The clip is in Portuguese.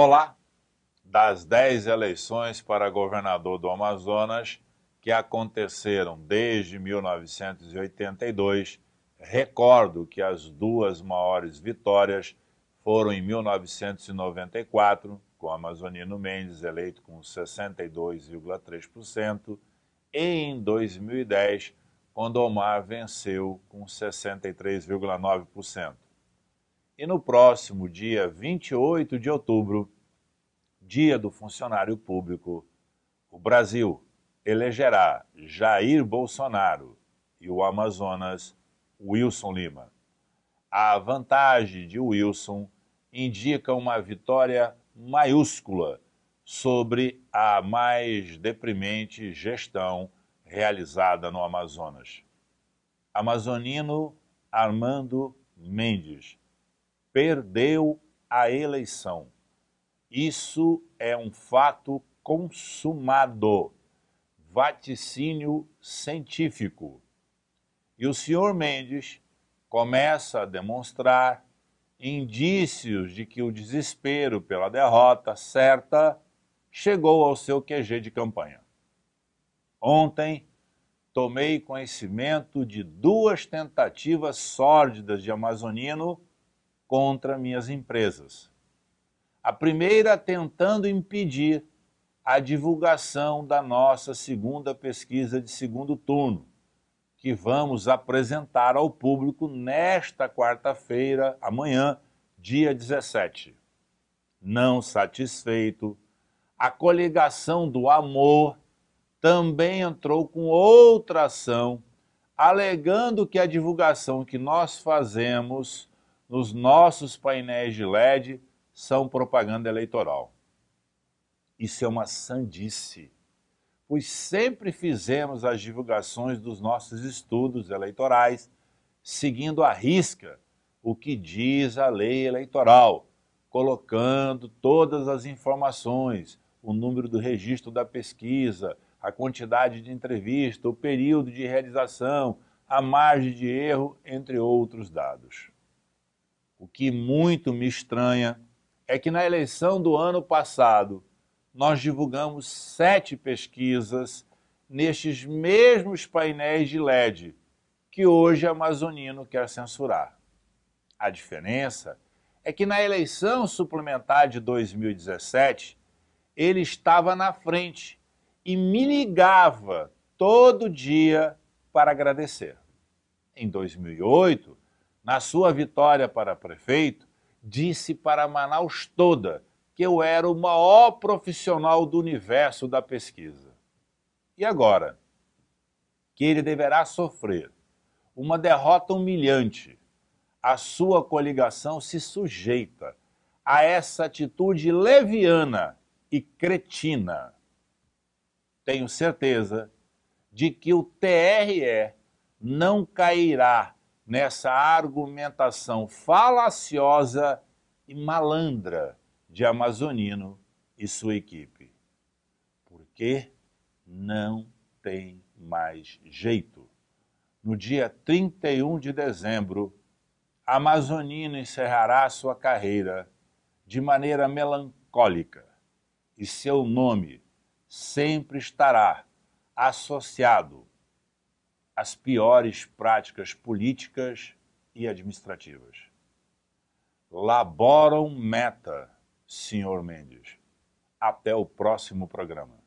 Olá das dez eleições para governador do Amazonas que aconteceram desde 1982, recordo que as duas maiores vitórias foram em 1994, com Amazonino Mendes eleito com 62,3%, e em 2010, quando Omar venceu com 63,9%. E no próximo dia 28 de outubro, dia do funcionário público, o Brasil elegerá Jair Bolsonaro e o Amazonas Wilson Lima. A vantagem de Wilson indica uma vitória maiúscula sobre a mais deprimente gestão realizada no Amazonas. Amazonino Armando Mendes perdeu a eleição. Isso é um fato consumado, vaticínio científico. E o senhor Mendes começa a demonstrar indícios de que o desespero pela derrota certa chegou ao seu QG de campanha. Ontem, tomei conhecimento de duas tentativas sórdidas de amazonino contra minhas empresas. A primeira tentando impedir a divulgação da nossa segunda pesquisa de segundo turno, que vamos apresentar ao público nesta quarta-feira, amanhã, dia 17. Não satisfeito, a coligação do amor também entrou com outra ação, alegando que a divulgação que nós fazemos nos nossos painéis de LED são propaganda eleitoral. Isso é uma sandice, pois sempre fizemos as divulgações dos nossos estudos eleitorais seguindo à risca o que diz a lei eleitoral, colocando todas as informações, o número do registro da pesquisa, a quantidade de entrevista, o período de realização, a margem de erro, entre outros dados. O que muito me estranha é que na eleição do ano passado nós divulgamos sete pesquisas nestes mesmos painéis de LED que hoje a Amazonino quer censurar. A diferença é que na eleição suplementar de 2017 ele estava na frente e me ligava todo dia para agradecer. Em 2008, na sua vitória para prefeito, disse para Manaus toda que eu era o maior profissional do universo da pesquisa. E agora? Que ele deverá sofrer uma derrota humilhante. A sua coligação se sujeita a essa atitude leviana e cretina. Tenho certeza de que o TRE não cairá nessa argumentação falaciosa e malandra de Amazonino e sua equipe. Porque não tem mais jeito. No dia 31 de dezembro, Amazonino encerrará sua carreira de maneira melancólica e seu nome sempre estará associado as piores práticas políticas e administrativas. Laboram meta, senhor Mendes. Até o próximo programa.